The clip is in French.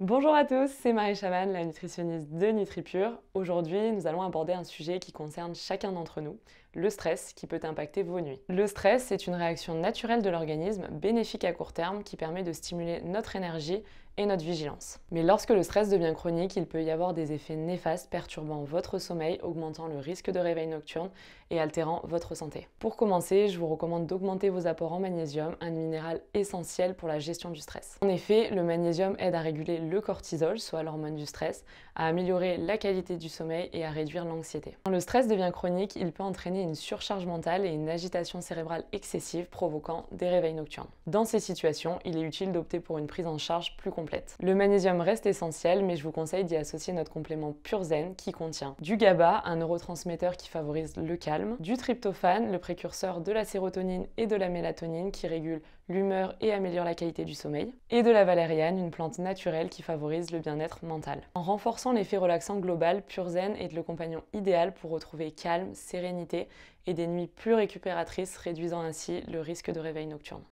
Bonjour à tous, c'est Marie Chaman, la nutritionniste de NutriPure. Aujourd'hui, nous allons aborder un sujet qui concerne chacun d'entre nous, le stress qui peut impacter vos nuits. Le stress est une réaction naturelle de l'organisme, bénéfique à court terme, qui permet de stimuler notre énergie et notre vigilance. Mais lorsque le stress devient chronique, il peut y avoir des effets néfastes perturbant votre sommeil, augmentant le risque de réveil nocturne et altérant votre santé. Pour commencer, je vous recommande d'augmenter vos apports en magnésium, un minéral essentiel pour la gestion du stress. En effet, le magnésium aide à réguler le cortisol, soit l'hormone du stress, à améliorer la qualité du sommeil et à réduire l'anxiété. Quand le stress devient chronique, il peut entraîner une surcharge mentale et une agitation cérébrale excessive provoquant des réveils nocturnes. Dans ces situations, il est utile d'opter pour une prise en charge plus le magnésium reste essentiel, mais je vous conseille d'y associer notre complément zen qui contient du GABA, un neurotransmetteur qui favorise le calme, du tryptophane, le précurseur de la sérotonine et de la mélatonine qui régule l'humeur et améliore la qualité du sommeil, et de la valériane, une plante naturelle qui favorise le bien-être mental. En renforçant l'effet relaxant global, Purzen est le compagnon idéal pour retrouver calme, sérénité et des nuits plus récupératrices, réduisant ainsi le risque de réveil nocturne.